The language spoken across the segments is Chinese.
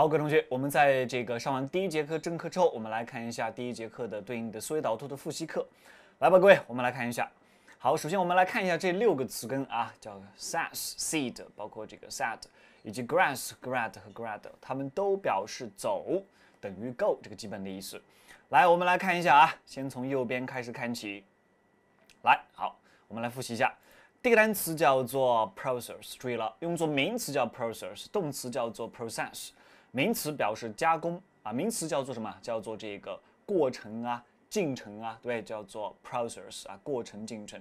好，各位同学，我们在这个上完第一节课正课之后，我们来看一下第一节课的对应的思维导图的复习课，来吧，各位，我们来看一下。好，首先我们来看一下这六个词根啊，叫 sas、seed，包括这个 sad 以及 grass、grad 和 grad，它们都表示走，等于 go 这个基本的意思。来，我们来看一下啊，先从右边开始看起。来，好，我们来复习一下，这个单词叫做 process，注意了，用作名词叫 process，动词叫做 process。名词表示加工啊，名词叫做什么？叫做这个过程啊，进程啊，对，叫做 process 啊，过程、进程。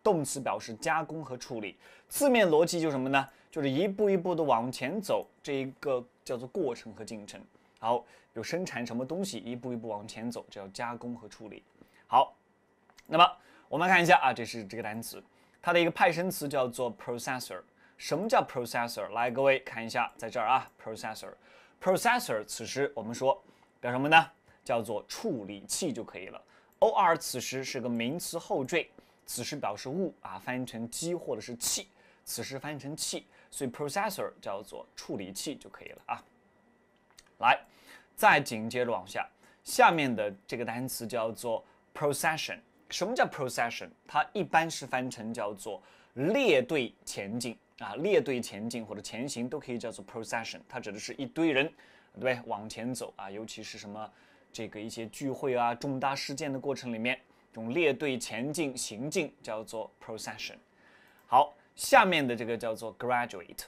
动词表示加工和处理，字面逻辑就是什么呢？就是一步一步的往前走，这一个叫做过程和进程。好，有生产什么东西，一步一步往前走，叫加工和处理。好，那么我们看一下啊，这是这个单词，它的一个派生词叫做 processor。什么叫 processor？来，各位看一下，在这儿啊，processor。processor 此时我们说表什么呢？叫做处理器就可以了。or 此时是个名词后缀，此时表示物啊，翻译成机或者是器。此时翻译成器，所以 processor 叫做处理器就可以了啊。来，再紧接着往下，下面的这个单词叫做 procession。什么叫 procession？它一般是翻译成叫做列队前进。啊，列队前进或者前行都可以叫做 procession，它指的是一堆人，对往前走啊，尤其是什么这个一些聚会啊、重大事件的过程里面，这种列队前进行进叫做 procession。好，下面的这个叫做 graduate，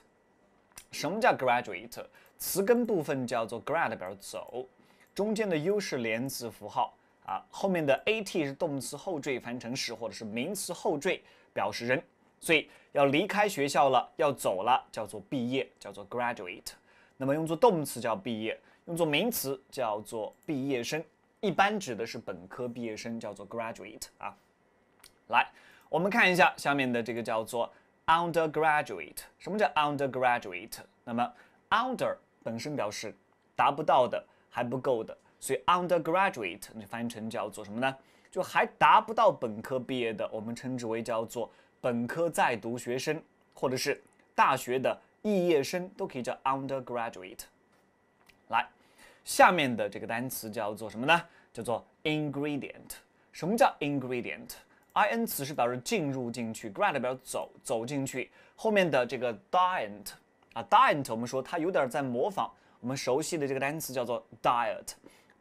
什么叫 graduate？词根部分叫做 grad，表示走，中间的优势连字符号啊，后面的 at 是动词后缀，翻成是或者是名词后缀，表示人。所以要离开学校了，要走了，叫做毕业，叫做 graduate。那么用作动词叫毕业，用作名词叫做毕业生，一般指的是本科毕业生，叫做 graduate 啊。来，我们看一下下面的这个叫做 undergraduate。什么叫 undergraduate？那么 under 本身表示达不到的，还不够的，所以 undergraduate 你翻译成叫做什么呢？就还达不到本科毕业的，我们称之为叫做。本科在读学生，或者是大学的毕业生，都可以叫 undergraduate。来，下面的这个单词叫做什么呢？叫做 ingredient。什么叫 ingredient？i n 词是表示进入进去，grad 表走走进去，后面的这个 diet 啊 diet，我们说它有点在模仿我们熟悉的这个单词叫做 diet。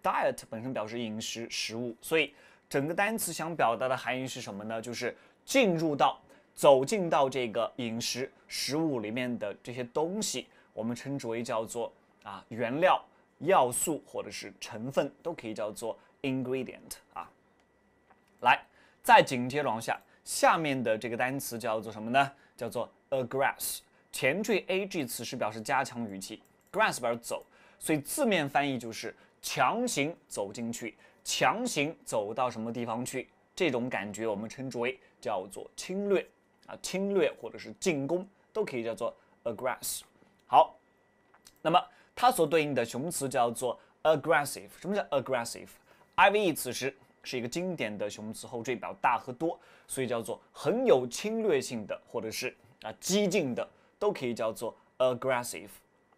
diet 本身表示饮食食物，所以整个单词想表达的含义是什么呢？就是进入到。走进到这个饮食食物里面的这些东西，我们称之为叫做啊原料、要素或者是成分，都可以叫做 ingredient 啊。来，再紧着往下，下面的这个单词叫做什么呢？叫做 agress。前缀 ag 此时表示加强语气，gress 表示走，所以字面翻译就是强行走进去，强行走到什么地方去。这种感觉我们称之为叫做侵略。啊，侵略或者是进攻都可以叫做 aggressive。好，那么它所对应的雄词叫做 aggressive。什么叫 aggressive？ive 此时是一个经典的雄词后缀，表大和多，所以叫做很有侵略性的，或者是啊，激进的都可以叫做 aggressive。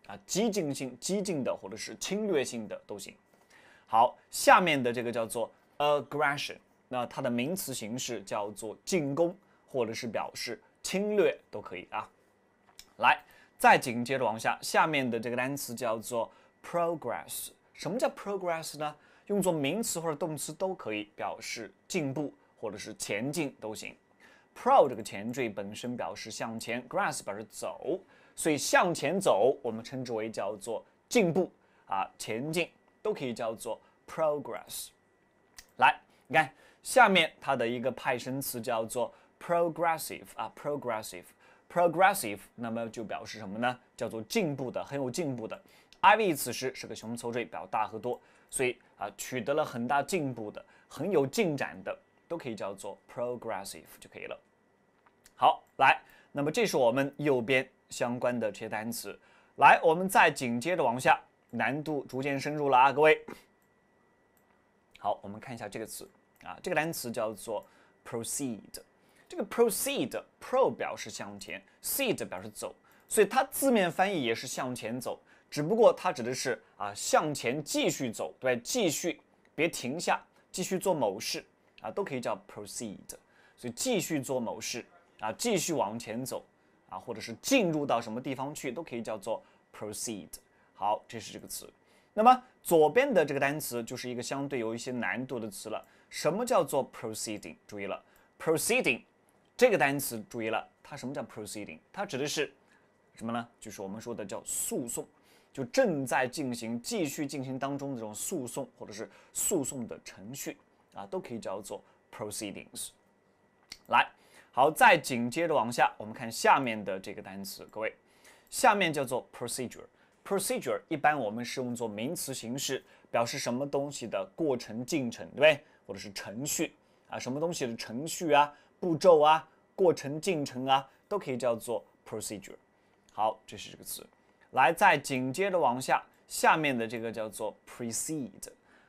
啊，激进性、激进的或者是侵略性的都行。好，下面的这个叫做 aggression。那它的名词形式叫做进攻。或者是表示侵略都可以啊。来，再紧接着往下，下面的这个单词叫做 progress。什么叫 progress 呢？用作名词或者动词都可以，表示进步或者是前进都行。pro 这个前缀本身表示向前 g r a s s 表示走，所以向前走，我们称之为叫做进步啊，前进都可以叫做 progress。来，你看下面它的一个派生词叫做。Progressive 啊，progressive，progressive，那么就表示什么呢？叫做进步的，很有进步的。iv 此时是个雄头缀，表大和多，所以啊，取得了很大进步的，很有进展的，都可以叫做 progressive 就可以了。好，来，那么这是我们右边相关的这些单词。来，我们再紧接着往下，难度逐渐深入了啊，各位。好，我们看一下这个词啊，这个单词叫做 proceed。这个 proceed，pro 表示向前 s e e d 表示走，所以它字面翻译也是向前走，只不过它指的是啊向前继续走，对，继续别停下，继续做某事啊都可以叫 proceed，所以继续做某事啊，继续往前走啊，或者是进入到什么地方去都可以叫做 proceed。好，这是这个词。那么左边的这个单词就是一个相对有一些难度的词了。什么叫做 proceeding？注意了，proceeding。这个单词注意了，它什么叫 proceeding？它指的是什么呢？就是我们说的叫诉讼，就正在进行、继续进行当中这种诉讼，或者是诉讼的程序啊，都可以叫做 proceedings。来，好，再紧接着往下，我们看下面的这个单词，各位，下面叫做 procedure。procedure 一般我们是用作名词形式，表示什么东西的过程、进程，对不对？或者是程序啊，什么东西的程序啊？步骤啊，过程、进程啊，都可以叫做 procedure。好，这是这个词。来，再紧接着往下，下面的这个叫做 precede。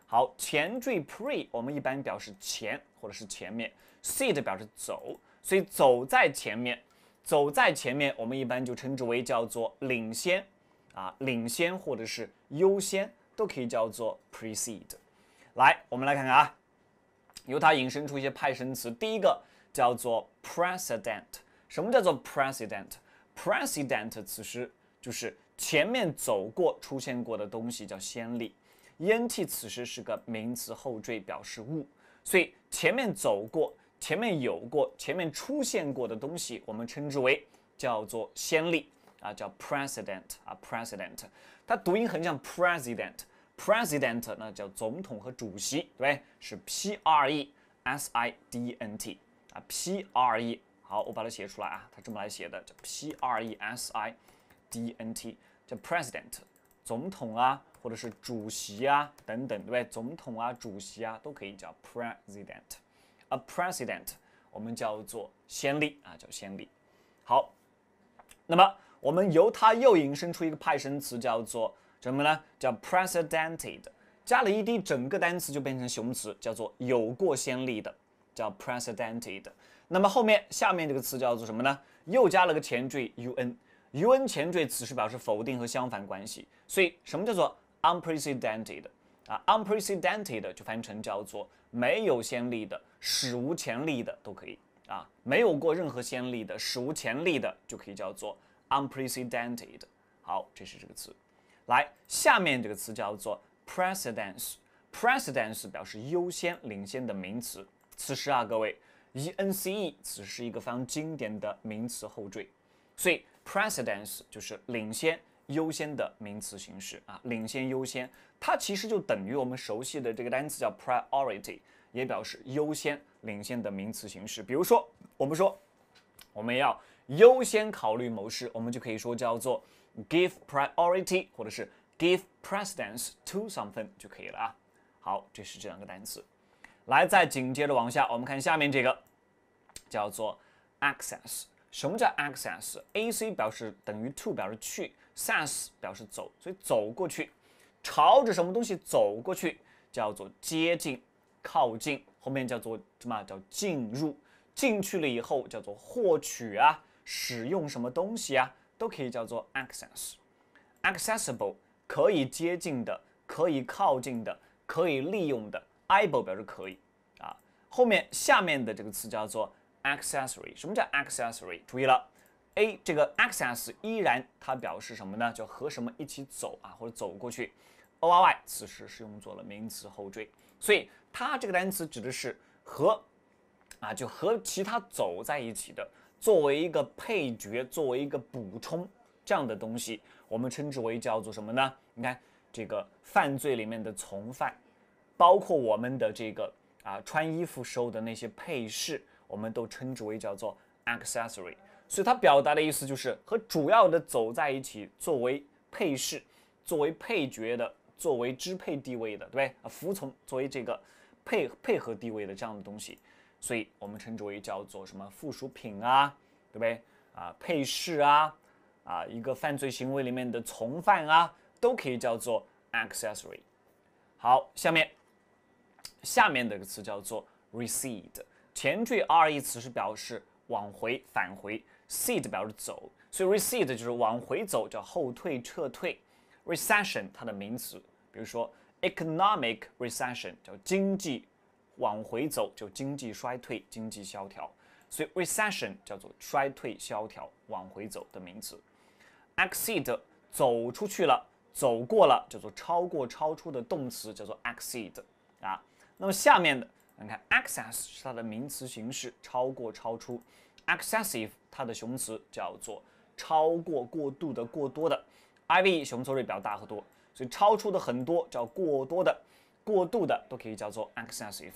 好，前缀 pre 我们一般表示前或者是前面 s e e d 表示走，所以走在前面，走在前面，我们一般就称之为叫做领先啊，领先或者是优先都可以叫做 precede。来，我们来看看啊，由它引申出一些派生词，第一个。叫做 precedent，什么叫做 precedent？precedent 此时就是前面走过、出现过的东西叫先例。e n t 此时是个名词后缀，表示物，所以前面走过、前面有过、前面出现过的东西，我们称之为叫做先例啊，叫 precedent 啊，precedent。它读音很像 president，president 那叫总统和主席，对是 p r e s i d e n t。p r e，好，我把它写出来啊，它这么来写的，叫 p r e s i d e n t，叫 president，总统啊，或者是主席啊，等等，对不对？总统啊，主席啊，都可以叫 president，a president，我们叫做先例啊，叫先例。好，那么我们由它又引申出一个派生词，叫做什么呢？叫 precedented，加了 e d，整个单词就变成形容词，叫做有过先例的。叫 precedented，那么后面下面这个词叫做什么呢？又加了个前缀 un，un 前缀此时表示否定和相反关系。所以什么叫做 unprecedented 啊？unprecedented 就翻译成叫做没有先例的、史无前例的都可以啊。没有过任何先例的、史无前例的就可以叫做 unprecedented。好，这是这个词。来，下面这个词叫做 precedence，precedence 表示优先、领先的名词。此时啊，各位，e n c e 时是一个非常经典的名词后缀，所以 precedence 就是领先优先的名词形式啊，领先优先，它其实就等于我们熟悉的这个单词叫 priority，也表示优先领先的名词形式。比如说，我们说我们要优先考虑某事，我们就可以说叫做 give priority，或者是 give precedence to something 就可以了啊。好，这是这两个单词。来，再紧接着往下，我们看下面这个，叫做 access。什么叫 access？ac 表示等于 to 表示去 s e n s e 表示走，所以走过去，朝着什么东西走过去，叫做接近、靠近。后面叫做什么？叫进入。进去了以后，叫做获取啊，使用什么东西啊，都可以叫做 access。accessible 可以接近的，可以靠近的，可以利用的。able 表示可以啊，后面下面的这个词叫做 accessory。什么叫 accessory？注意了，a 这个 access 依然它表示什么呢？就和什么一起走啊，或者走过去。o r y 此时是用作了名词后缀，所以它这个单词指的是和啊就和其他走在一起的，作为一个配角，作为一个补充这样的东西，我们称之为叫做什么呢？你看这个犯罪里面的从犯。包括我们的这个啊，穿衣服时候的那些配饰，我们都称之为叫做 accessory。所以它表达的意思就是和主要的走在一起，作为配饰，作为配角的，作为支配地位的，对不对？服从作为这个配配合地位的这样的东西，所以我们称之为叫做什么附属品啊，对不对？啊，配饰啊，啊，一个犯罪行为里面的从犯啊，都可以叫做 accessory。好，下面。下面的一个词叫做 recede，前缀 re 词是表示往回、返回，ceed 表示走，所以 recede 就是往回走，叫后退、撤退。recession 它的名词，比如说 economic recession 叫经济往回走，就经济衰退、经济萧条，所以 recession 叫做衰退、萧条，往回走的名词。exceed 走出去了，走过了，叫做超过、超出的动词，叫做 exceed 啊。那么下面的，你看，access 是它的名词形式，超过、超出；excessive 它的形容词叫做超过、过度的、过多的。iv 形容词缀比较大和多，所以超出的很多叫过多的、过度的都可以叫做 excessive。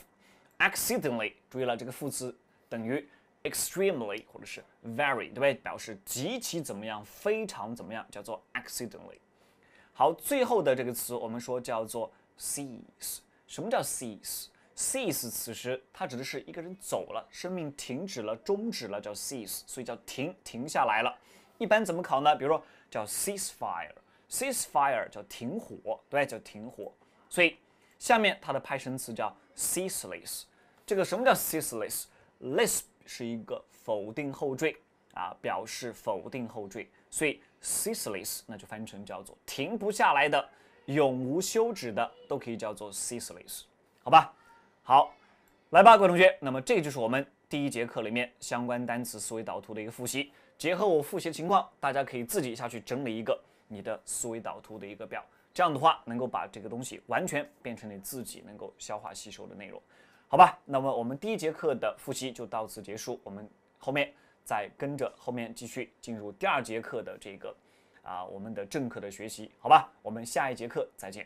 accidentally 注意了，这个副词等于 extremely 或者是 very，对不对？表示极其怎么样、非常怎么样，叫做 accidentally。好，最后的这个词我们说叫做 s e a s e 什么叫 cease？cease 此时它指的是一个人走了，生命停止了，终止了，叫 cease，所以叫停，停下来了。一般怎么考呢？比如说叫 ceasefire，ceasefire 叫停火，对叫停火。所以下面它的派生词叫 ceaseless。这个什么叫 ceaseless？less 是一个否定后缀啊，表示否定后缀。所以 ceaseless 那就翻译成叫做停不下来的。永无休止的都可以叫做 ceaseless，好吧？好，来吧，各位同学。那么这就是我们第一节课里面相关单词思维导图的一个复习。结合我复习的情况，大家可以自己下去整理一个你的思维导图的一个表。这样的话，能够把这个东西完全变成你自己能够消化吸收的内容，好吧？那么我们第一节课的复习就到此结束。我们后面再跟着后面继续进入第二节课的这个。啊，我们的正课的学习，好吧，我们下一节课再见。